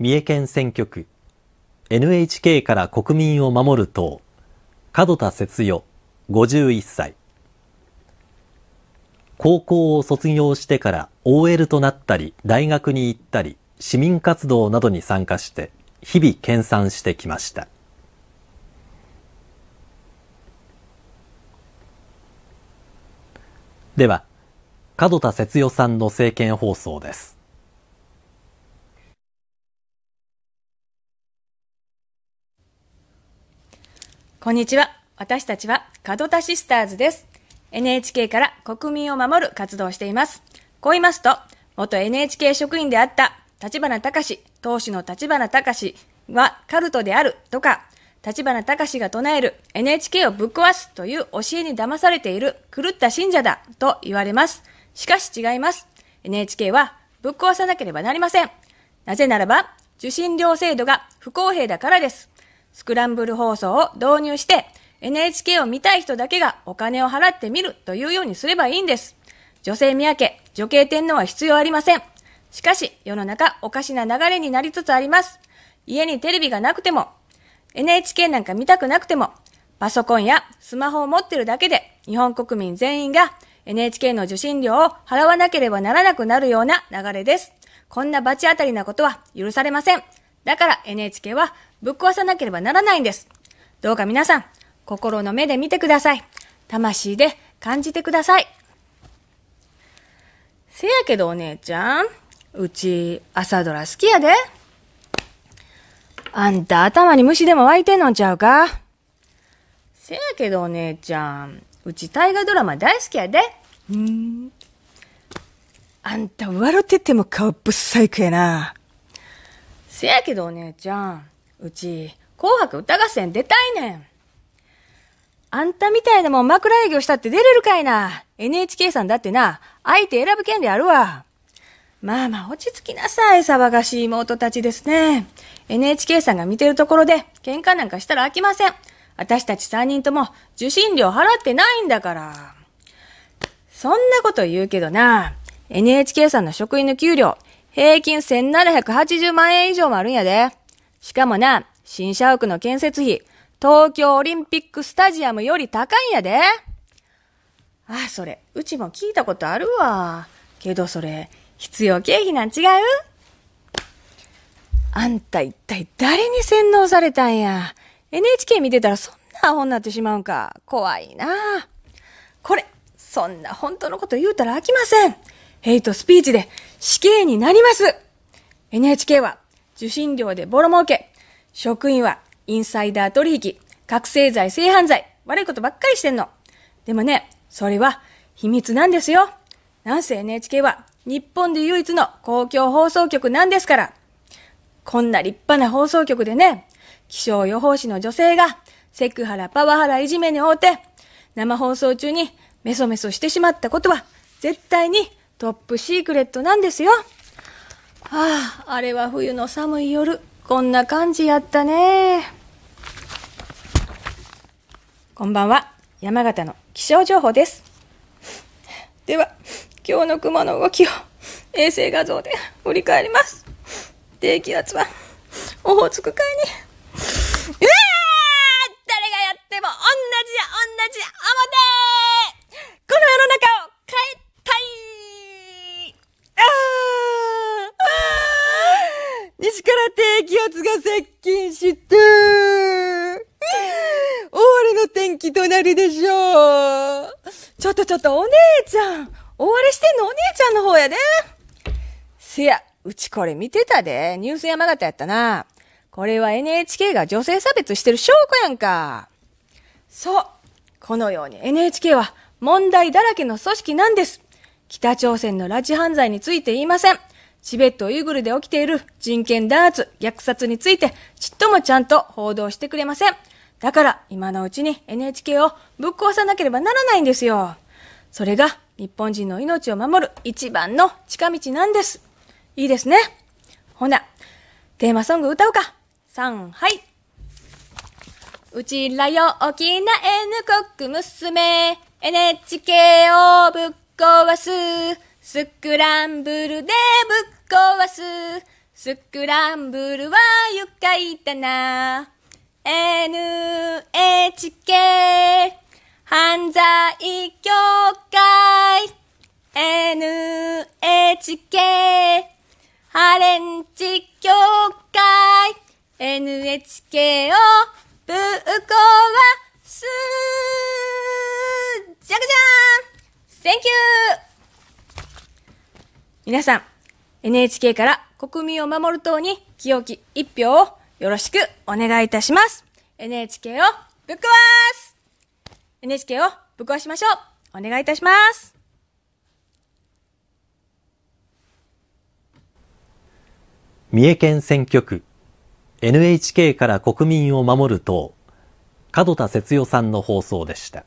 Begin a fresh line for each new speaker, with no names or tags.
三重県選挙区 NHK から国民を守る党門田節代51歳高校を卒業してから OL となったり大学に行ったり市民活動などに参加して日々研鑽してきましたでは門田節代さんの政見放送ですこんにちは。私たちは門田シスターズです。NHK から国民を守る活動をしています。こう言いますと、元 NHK 職員であった立花隆、当主の立花隆はカルトであるとか、立花隆が唱える NHK をぶっ壊すという教えに騙されている狂った信者だと言われます。しかし違います。NHK はぶっ壊さなければなりません。なぜならば、受信料制度が不公平だからです。スクランブル放送を導入して、NHK を見たい人だけがお金を払って見るというようにすればいいんです。女性宮家、女系天皇は必要ありません。しかし、世の中おかしな流れになりつつあります。家にテレビがなくても、NHK なんか見たくなくても、パソコンやスマホを持ってるだけで、日本国民全員が NHK の受信料を払わなければならなくなるような流れです。こんな罰当たりなことは許されません。だから NHK はぶっ壊さなければならないんです。どうか皆さん、心の目で見てください。魂で感じてください。せやけどお姉ちゃん、うち朝ドラ好きやで。あんた頭に虫でも湧いてんのんちゃうかせやけどお姉ちゃん、うち大河ドラマ大好きやで。ん。あんた笑ってても顔ぶっさいくやな。せやけどお姉ちゃん、うち、紅白歌合戦出たいねん。あんたみたいなもん枕営業したって出れるかいな。NHK さんだってな、相手選ぶ権利あるわ。まあまあ落ち着きなさい、騒がしい妹たちですね。NHK さんが見てるところで喧嘩なんかしたら飽きません。私たち三人とも受信料払ってないんだから。そんなこと言うけどな、NHK さんの職員の給料、平均1780万円以上もあるんやで。しかもな、新社屋の建設費、東京オリンピックスタジアムより高いんやで。あ、それ、うちも聞いたことあるわ。けどそれ、必要経費なん違うあんた一体誰に洗脳されたんや。NHK 見てたらそんなアホになってしまうんか。怖いな。これ、そんな本当のこと言うたら飽きません。ヘイトスピーチで死刑になります。NHK は受信料でボロ儲け。職員はインサイダー取引、覚醒剤、性犯罪、悪いことばっかりしてんの。でもね、それは秘密なんですよ。なんせ NHK は日本で唯一の公共放送局なんですから。こんな立派な放送局でね、気象予報士の女性がセクハラ、パワハラ、いじめに応うて、生放送中にメソメソしてしまったことは絶対にトップシークレットなんですよ。あああれは冬の寒い夜こんな感じやったねこんばんは山形の気象情報ですでは今日の雲の動きを衛星画像で振り返ります低気圧はオホーツク海にえっりでしょう。ちょっとちょっと、お姉ちゃん。大荒れしてんのお姉ちゃんの方やで。せや、うちこれ見てたで。ニュース山形やったな。これは NHK が女性差別してる証拠やんか。そう。このように NHK は問題だらけの組織なんです。北朝鮮の拉致犯罪について言いません。チベットウイグルで起きている人権弾圧、虐殺についてちっともちゃんと報道してくれません。だから今のうちに NHK をぶっ壊さなければならないんですよ。それが日本人の命を守る一番の近道なんです。いいですね。ほな、テーマソング歌うか。3、はい。うちらよ沖縄 N 国娘 NHK をぶっ壊すスクランブルでぶっ壊すスクランブルは愉快だな NHK 犯罪協会 NHK ハレンチ協会 NHK をぶっ壊すじゃじゃん !Thank you! 皆さん、NHK から国民を守る党に清き一票をよろしくお願いいたします。NHK をぶっ壊す !NHK をぶっ壊しましょうお願いいたします三重県選挙区 NHK から国民を守る党門田節代さんの放送でした。